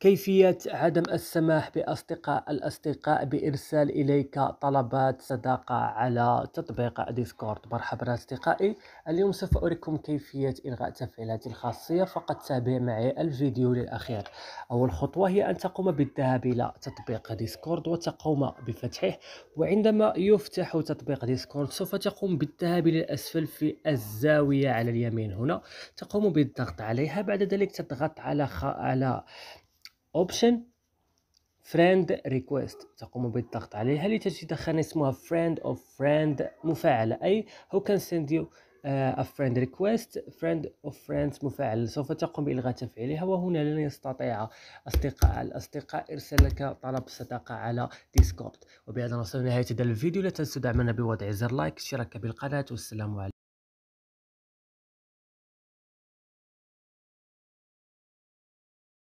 كيفية عدم السماح بأصدقاء الأصدقاء بإرسال إليك طلبات صداقة على تطبيق ديسكورد مرحبا أصدقائي اليوم سوف أريكم كيفية إلغاء تفعيلات الخاصية فقط تابع معي الفيديو للأخير أول خطوة هي أن تقوم بالذهاب إلى تطبيق ديسكورد وتقوم بفتحه وعندما يفتح تطبيق ديسكورد سوف تقوم بالذهاب للأسفل في الزاوية على اليمين هنا تقوم بالضغط عليها بعد ذلك تضغط على خ... على اوبشن فريند ريكويست تقوم بالضغط عليها لتجد خانة اسمها فريند اوف فريند مفعله اي هو كان send you آه، a friend request فريند اوف فريندز مفاعل سوف تقوم بإلغاء تفعيلها وهنا لن يستطيع أصدقاء الأصدقاء إرسال لك طلب صداقة على ديسكورد وبهذا نصل لنهاية هذا الفيديو لا تنسوا دعمنا بوضع زر لايك اشتراك بالقناة والسلام عليكم